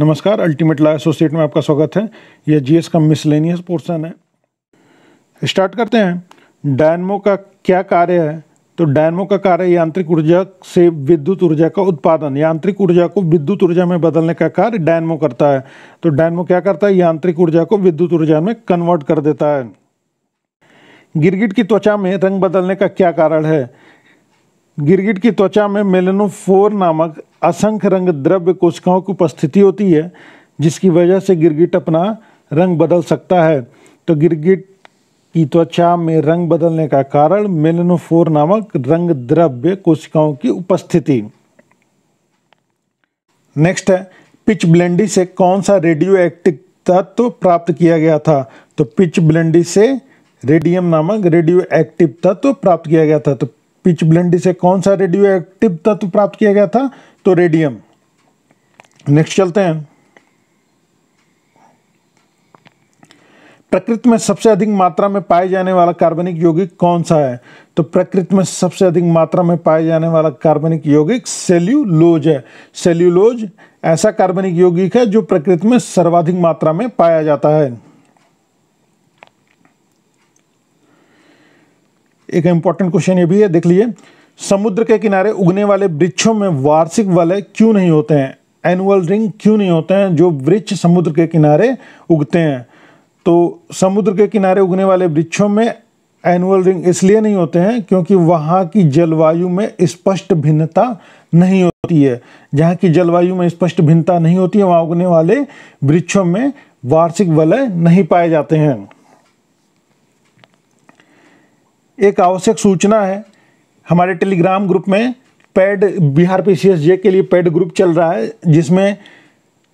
नमस्कार ultimate law associate में आपका स्वागत है यह जीएस का मिसलेनियस पोर्शन है स्टार्ट करते हैं डायनमो का क्या कार्य है तो डायनमो का कार्य यांत्रिक ऊर्जा से विद्युत ऊर्जा का उत्पादन यांत्रिक ऊर्जा को विद्युत ऊर्जा में बदलने का कार्य डायनमो करता है तो डायनमो क्या करता है यांत्रिक ऊर्जा को विद्युत ऊर्जा में कन्वर्ट कर देता है गिरगिट की त्वचा में रंग बदलने का क्या कारण है गिरगिट की त्वचा में मेलेनोफोर नामक असंख्य रंग द्रव्य कोशिकाओं की उपस्थिति होती है जिसकी वजह से गिरगिट अपना रंग बदल सकता है तो गिरगिट की त्वचा में रंग बदलने का कारण मेलेनोफोर नामक रंग द्रव्य कोशिकाओं की उपस्थिति नेक्स्ट है पिच ब्लेंडी से कौन सा रेडियो एक्टिव तत्व तो प्राप्त किया गया था तो पिच ब्लेंडी से रेडियम नामक रेडियो एक्टिव तत्व तो प्राप्त किया गया था तो पिच ब्लेंडी से कौन सा रेडियो एक्टिव तत्व प्राप्त किया गया था तो रेडियम नेक्स्ट चलते हैं प्रकृति में सबसे अधिक मात्रा में पाए जाने वाला कार्बनिक यौगिक कौन सा है तो प्रकृति में सबसे अधिक मात्रा में पाए जाने वाला कार्बनिक यौगिक सेल्यूलोज है सेल्यूलोज ऐसा कार्बनिक यौगिक है जो प्रकृति में सर्वाधिक मात्रा में पाया जाता है एक इम्पॉर्टेंट क्वेश्चन ये भी है देख लीजिए समुद्र के किनारे उगने वाले वृक्षों में वार्षिक वाले क्यों नहीं होते हैं एनुअल रिंग क्यों नहीं होते हैं जो वृक्ष समुद्र के किनारे उगते हैं तो समुद्र के किनारे उगने वाले वृक्षों में एनुअल रिंग इसलिए नहीं होते हैं क्योंकि वहाँ की जलवायु में स्पष्ट भिन्नता नहीं होती है जहाँ की जलवायु में स्पष्ट भिन्नता नहीं होती है वहाँ उगने वाले वृक्षों में वार्षिक वलय नहीं पाए जाते हैं एक आवश्यक सूचना है हमारे टेलीग्राम ग्रुप में पैड बिहार पी सी के लिए पैड ग्रुप चल रहा है जिसमें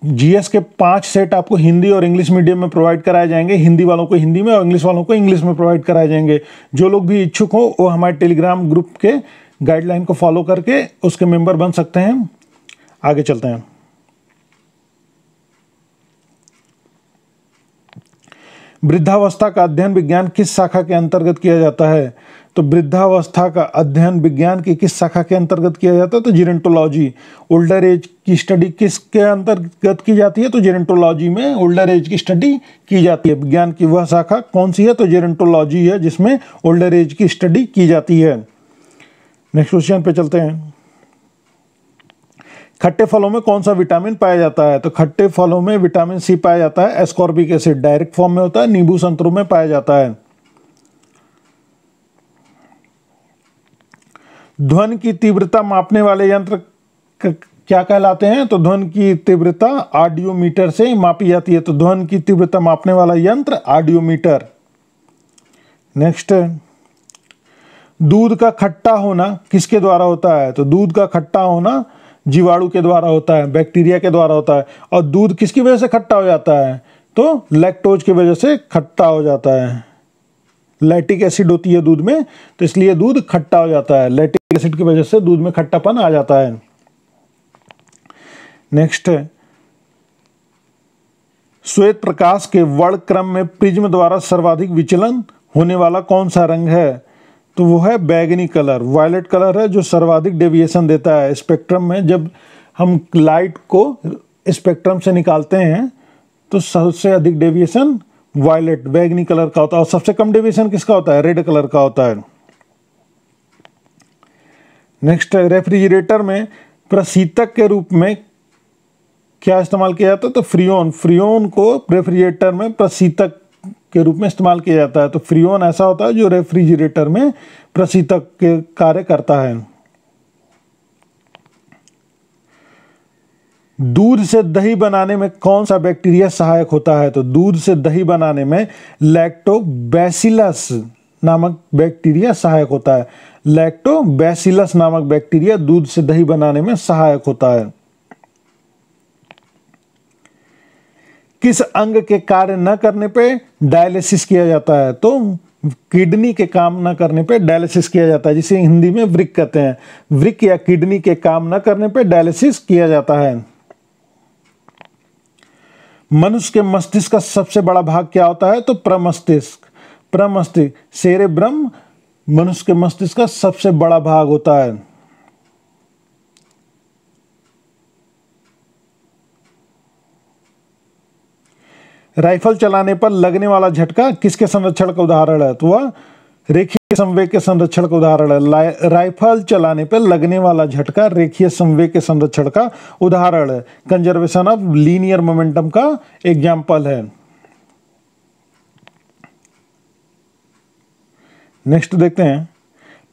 जीएस के पांच सेट आपको हिंदी और इंग्लिश मीडियम में प्रोवाइड कराए जाएंगे हिंदी वालों को हिंदी में और इंग्लिश वालों को इंग्लिश में प्रोवाइड कराए जाएंगे जो लोग भी इच्छुक हो वो हमारे टेलीग्राम ग्रुप के गाइडलाइन को फॉलो करके उसके मेंबर बन सकते हैं आगे चलते हैं वृद्धावस्था का अध्ययन विज्ञान किस शाखा के अंतर्गत किया जाता है तो वृद्धावस्था का अध्ययन विज्ञान की किस शाखा के अंतर्गत किया जाता है तो जेरेंटोलॉजी ओल्डर एज की स्टडी किस के अंतर्गत की जाती है तो जेरेंटोलॉजी में ओल्डर एज की स्टडी की जाती है विज्ञान की वह शाखा कौन सी है तो जेरेंटोलॉजी है जिसमें ओल्डर एज की स्टडी की जाती है नेक्स्ट क्वेश्चन पे चलते हैं खट्टे फलों में कौन सा विटामिन पाया जाता है तो खट्टे फलों में विटामिन सी पाया जाता है एस्कॉर्बिक एसिड डायरेक्ट फॉर्म में होता है नींबू संतरों में पाया जाता है ध्वन की तीव्रता मापने वाले यंत्र क्या कहलाते हैं तो ध्वन की तीव्रता आडियोमीटर से मापी जाती है तो ध्वन की तीव्रता मापने वाला यंत्र आडियोमीटर नेक्स्ट दूध का खट्टा होना किसके द्वारा होता है तो दूध का खट्टा होना जीवाणु के द्वारा होता है बैक्टीरिया के द्वारा होता है और दूध किसकी वजह से खट्टा हो जाता है तो लैक्टोज की वजह से खट्टा हो जाता है लैटिक एसिड होती है दूध में तो इसलिए दूध खट्टा हो जाता है लैटिक एसिड की वजह से दूध में खट्टापन आ जाता है नेक्स्ट श्वेत प्रकाश के वर्ण क्रम में प्रिज्म द्वारा सर्वाधिक विचलन होने वाला कौन सा रंग है तो वो है बैगनी कलर वायलेट कलर है जो सर्वाधिक डेविएशन देता है स्पेक्ट्रम में जब हम लाइट को स्पेक्ट्रम से निकालते हैं तो सबसे अधिक डेविएशन वायलेट बैगनी कलर का होता है और सबसे कम डेविएशन किसका होता है रेड कलर का होता है नेक्स्ट है रेफ्रिजरेटर में प्रशीतक के रूप में क्या इस्तेमाल किया जाता है तो फ्रियोन फ्रियोन को रेफ्रिजरेटर में प्रशीतक के रूप में इस्तेमाल किया जाता है तो फ्रियोन ऐसा होता है जो रेफ्रिजरेटर में प्रशीतक के कार्य करता है दूध से दही बनाने में कौन सा बैक्टीरिया सहायक होता है तो दूध से दही बनाने में लैक्टोबैसिलस नामक बैक्टीरिया सहायक होता है लैक्टोबैसिलस नामक बैक्टीरिया दूध से दही बनाने में सहायक होता है किस अंग के कार्य न करने पे डायलिसिस किया जाता है तो किडनी के काम न करने पे डायलिसिस किया जाता है जिसे हिंदी में वृक कहते हैं वृक या किडनी के काम न करने पे डायलिसिस किया जाता है मनुष्य के मस्तिष्क का सबसे बड़ा भाग क्या होता है तो प्रमस्तिष्क प्रमस्तिष्क शेरे ब्रह्म मनुष्य के मस्तिष्क का सबसे बड़ा भाग होता है राइफल चलाने पर लगने वाला झटका किसके संरक्षण का उदाहरण है तो वह रेखीय संवेग के संरक्षण का उदाहरण है राइफल चलाने पर लगने वाला झटका रेखीय संवेग के संरक्षण का उदाहरण है कंजर्वेशन ऑफ लीनियर मोमेंटम का एग्जाम्पल है नेक्स्ट देखते हैं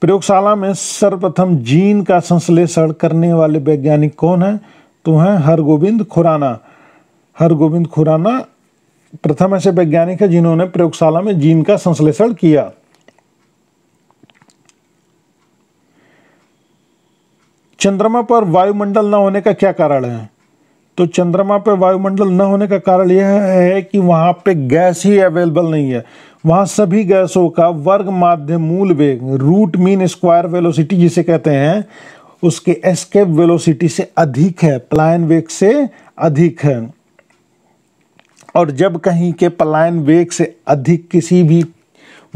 प्रयोगशाला में सर्वप्रथम जीन का संश्लेषण करने वाले वैज्ञानिक कौन है तो हैं हरगोविंद खुराना हरगोविंद खुराना प्रथम ऐसे वैज्ञानिक है जिन्होंने प्रयोगशाला में जीन का संश्लेषण किया चंद्रमा पर वायुमंडल न होने का क्या कारण है तो चंद्रमा पर वायुमंडल न होने का कारण यह है कि वहां पे गैस ही अवेलेबल नहीं है वहां सभी गैसों का वर्ग माध्य मूल वेग रूट मीन स्क्वायर वेलोसिटी जिसे कहते हैं उसके एस्केप वेलोसिटी से अधिक है प्लायन वेग से अधिक है और जब कहीं के पलायन वेग से अधिक किसी भी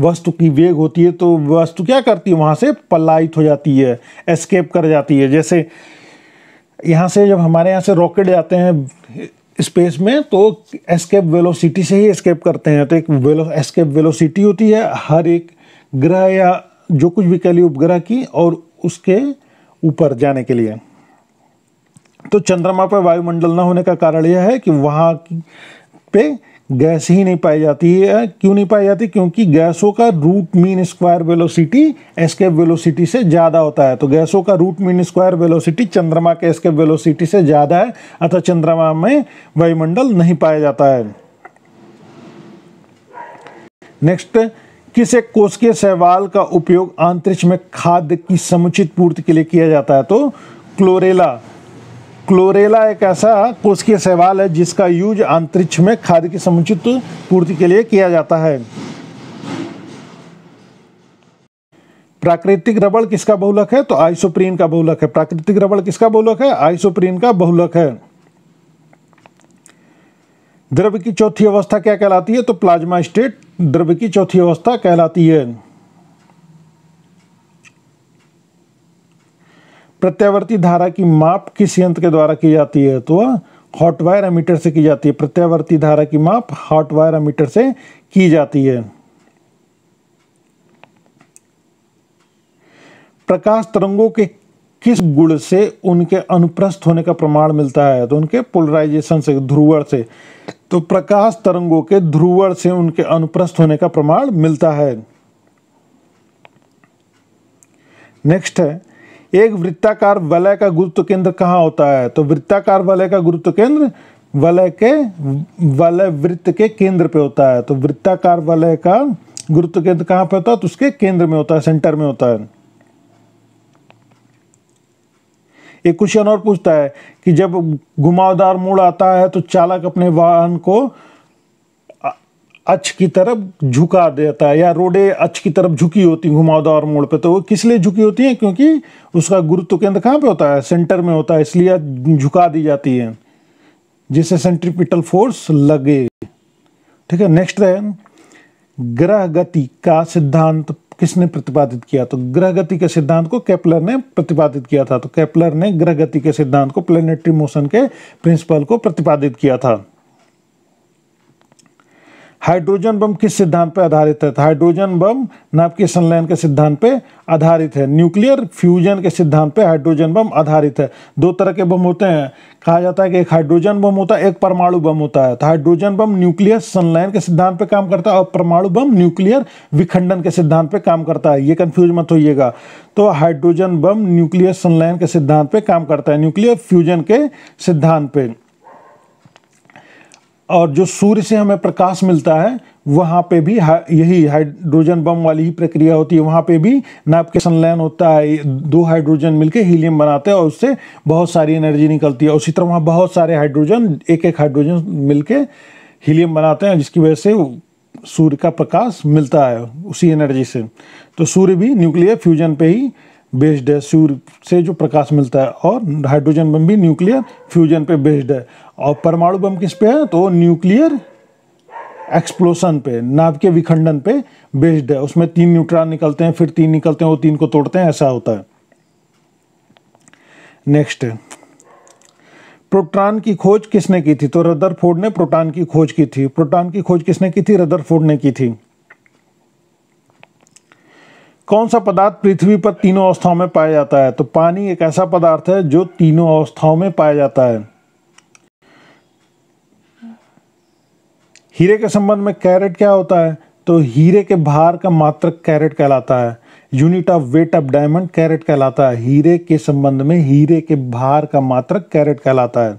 वस्तु की वेग होती है तो वस्तु क्या करती है वहाँ से पलायित हो जाती है एस्केप कर जाती है जैसे यहाँ से जब हमारे यहाँ से रॉकेट जाते हैं स्पेस में तो एस्केप वेलोसिटी से ही एस्केप करते हैं तो एक वेलो एस्केप वेलोसिटी होती है हर एक ग्रह या जो कुछ भी कह लिए उपग्रह की और उसके ऊपर जाने के लिए तो चंद्रमा पर वायुमंडल न होने का कारण यह है कि वहाँ पे गैस ही नहीं पाई जाती है क्यों नहीं पाई जाती क्योंकि गैसों का root mean square velocity escape velocity से ज़्यादा होता है तो गैसों का रूट मीन स्क्वायर वेलोसिटी चंद्रमा के एस्केप वेलोसिटी से ज़्यादा है अतः चंद्रमा में वायुमंडल नहीं पाया जाता है नेक्स्ट किस एक कोष के सहवाल का उपयोग अंतरिक्ष में खाद्य की समुचित पूर्ति के लिए किया जाता है तो क्लोरेला क्लोरेला एक ऐसा कोष के सवाल है जिसका यूज अंतरिक्ष में खाद्य की समुचित पूर्ति के लिए किया जाता है प्राकृतिक रबड़ किसका बहुलक है तो आइसोप्रीन का बहुलक है प्राकृतिक रबड़ किसका बहुलक है आइसोप्रीन का बहुलक है द्रव्य की चौथी अवस्था क्या कहलाती है तो प्लाज्मा स्टेट द्रव्य की चौथी अवस्था कहलाती है प्रत्यावर्ती धारा की माप किस यंत्र के द्वारा की जाती है तो हॉट वायर अमीटर से की जाती है प्रत्यावर्ती धारा की माप हॉट वायर अमीटर से की जाती है प्रकाश तरंगों के किस गुण से उनके अनुप्रस्थ होने का प्रमाण मिलता है तो उनके पोलराइजेशन से ध्रुवर से तो प्रकाश तरंगों के ध्रुवर से उनके अनुप्रस्थ होने का प्रमाण मिलता है नेक्स्ट है एक वृत्ताकार वलय का गुरुत्व केंद्र कहाँ होता है तो वृत्ताकार वलय का गुरुत्व केंद्र वलय के वलय वृत्त के केंद्र पे होता है तो वृत्ताकार वलय का गुरुत्व केंद्र कहाँ पे होता है तो उसके केंद्र में होता है सेंटर में होता है एक क्वेश्चन और पूछता है कि जब घुमावदार मोड़ आता है तो चालक अपने वाहन को अच्छ की तरफ झुका देता है या रोडे अच्छ की तरफ झुकी होती घुमावदार मोड़ पे तो वो किस लिए झुकी होती है क्योंकि उसका गुरुत्व केंद्र कहाँ पे होता है सेंटर में होता है इसलिए झुका दी जाती है जिससे सेंट्रीपिटल फोर्स लगे ठीक है नेक्स्ट है ग्रह गति का सिद्धांत किसने प्रतिपादित किया तो ग्रह गति के सिद्धांत को कैप्लर ने प्रतिपादित किया था तो केपलर ने ग्रह गति के सिद्धांत को प्लेनेटरी मोशन के प्रिंसिपल को प्रतिपादित किया था हाइड्रोजन बम किस सिद्धांत पर आधारित है तो हाइड्रोजन बम नाभिकीय संलयन के सिद्धांत पे आधारित है न्यूक्लियर फ्यूजन के सिद्धांत पर हाइड्रोजन बम आधारित है दो तरह के बम होते हैं कहा जाता है कि एक हाइड्रोजन बम होता है एक परमाणु बम होता है तो हाइड्रोजन बम न्यूक्लियर संलयन के सिद्धांत पर काम करता है और परमाणु बम न्यूक्लियर विखंडन के सिद्धांत पर काम करता है ये कन्फ्यूज मत होइएगा तो हाइड्रोजन बम न्यूक्लियर संलयन के सिद्धांत पे काम करता है न्यूक्लियर फ्यूजन के सिद्धांत पे और जो सूर्य से हमें प्रकाश मिलता है वहाँ पे भी हा, यही हाइड्रोजन बम वाली ही प्रक्रिया होती है वहाँ पे भी के लैन होता है दो हाइड्रोजन मिलके हीलियम बनाते हैं और उससे बहुत सारी एनर्जी निकलती है उसी तरह वहाँ बहुत सारे हाइड्रोजन एक एक हाइड्रोजन मिलके हीलियम बनाते हैं जिसकी वजह से सूर्य का प्रकाश मिलता है उसी एनर्जी से तो सूर्य भी न्यूक्लियर फ्यूजन पर ही बेस्ड है सूर्य से जो प्रकाश मिलता है और हाइड्रोजन बम भी न्यूक्लियर फ्यूजन पे बेस्ड है और परमाणु बम किस पे है तो न्यूक्लियर एक्सप्लोशन पे नाव के विखंडन पे बेस्ड है उसमें तीन न्यूट्रॉन निकलते हैं फिर तीन निकलते हैं वो तीन को तोड़ते हैं ऐसा होता है नेक्स्ट प्रोटॉन की खोज किसने की थी तो रदरफोर्ड ने प्रोटॉन की खोज की थी प्रोटॉन की खोज किसने की थी रदरफोर्ड ने की थी कौन सा पदार्थ पृथ्वी पर तीनों अवस्थाओं में पाया जाता है तो पानी एक ऐसा पदार्थ है जो तीनों अवस्थाओं में पाया जाता है हीरे के संबंध में कैरेट क्या होता है तो हीरे के भार का मात्रक कैरेट कहलाता है unit of weight of diamond carat कहलाता है हीरे के संबंध में हीरे के भार का मात्रक कैरेट कहलाता है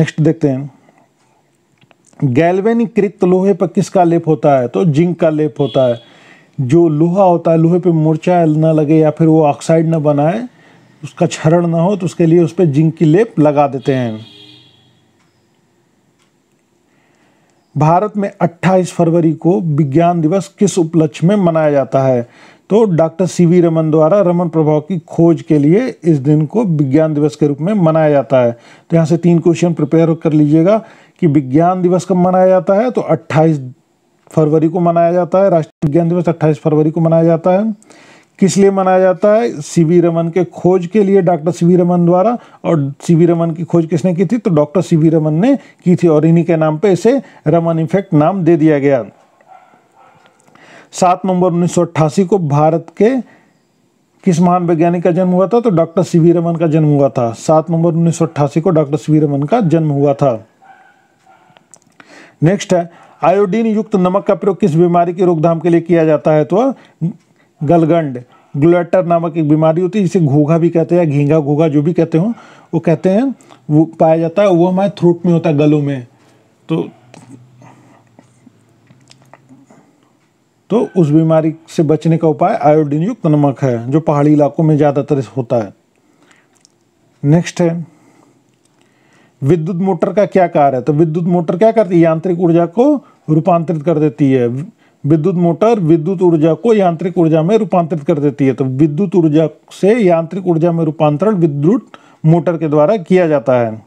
नेक्स्ट देखते हैं गैल्वेनीकृत लोहे पर किसका लेप होता है तो जिंक का लेप होता है जो लोहा होता है लोहे पे मोर्चा ना लगे या फिर वो ऑक्साइड ना बनाए उसका क्षरण ना हो तो उसके लिए उस पर जिंक की लेप लगा देते हैं भारत में 28 फरवरी को विज्ञान दिवस किस उपलक्ष्य में मनाया जाता है तो डॉक्टर सी वी रमन द्वारा रमन प्रभाव की खोज के लिए इस दिन को विज्ञान दिवस के रूप में मनाया जाता है तो यहाँ से तीन क्वेश्चन प्रिपेयर कर लीजिएगा कि विज्ञान दिवस कब मनाया जाता है तो फरवरी को मनाया जाता है राष्ट्रीय विज्ञान दिवस अट्ठाईस फरवरी को मनाया जाता है किस लिए मनाया जाता है सी रमन के खोज के लिए डॉक्टर सी रमन द्वारा और सी रमन की खोज किसने की थी तो डॉक्टर सी रमन ने की थी और इन्हीं के नाम पे इसे रमन इफेक्ट नाम दे दिया गया सात नवंबर उन्नीस को भारत के किस महान वैज्ञानिक का जन्म हुआ था तो डॉक्टर सी रमन का जन्म हुआ था सात नवंबर उन्नीस को डॉक्टर सी रमन का जन्म हुआ था नेक्स्ट है आयोडीन युक्त नमक का प्रयोग किस बीमारी की रोकथाम के लिए किया जाता है तो गलगंड ग्लोटर नामक एक बीमारी होती है जिसे घोघा भी कहते हैं या घींगा घोघा जो भी कहते हो वो कहते हैं वो पाया जाता है वो हमारे थ्रोट में होता है गलों में तो तो उस बीमारी से बचने का उपाय आयोडीन युक्त नमक है जो पहाड़ी इलाकों में ज़्यादातर होता है नेक्स्ट है विद्युत मोटर का क्या कार्य है तो विद्युत मोटर क्या करती है यांत्रिक ऊर्जा को रूपांतरित कर देती है विद्युत मोटर विद्युत ऊर्जा को यांत्रिक ऊर्जा में रूपांतरित कर देती है तो विद्युत ऊर्जा से यांत्रिक ऊर्जा में रूपांतरण विद्युत मोटर के द्वारा किया जाता है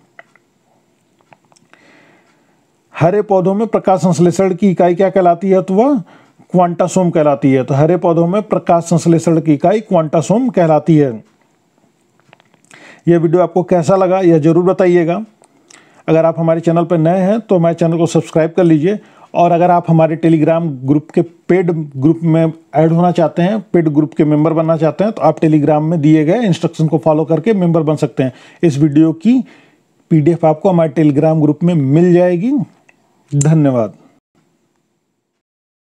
हरे पौधों में प्रकाश संश्लेषण की इकाई क्या कहलाती है अथवा क्वांटासोम कहलाती है तो हरे पौधों में प्रकाश संश्लेषण की इकाई क्वांटासोम कहलाती है यह वीडियो आपको कैसा लगा यह जरूर बताइएगा अगर आप हमारे चैनल पर नए हैं तो हमारे चैनल को सब्सक्राइब कर लीजिए और अगर आप हमारे टेलीग्राम ग्रुप के पेड ग्रुप में ऐड होना चाहते हैं पेड ग्रुप के मेंबर बनना चाहते हैं तो आप टेलीग्राम में दिए गए इंस्ट्रक्शन को फॉलो करके मेंबर बन सकते हैं इस वीडियो की पीडीएफ आपको हमारे टेलीग्राम ग्रुप में मिल जाएगी धन्यवाद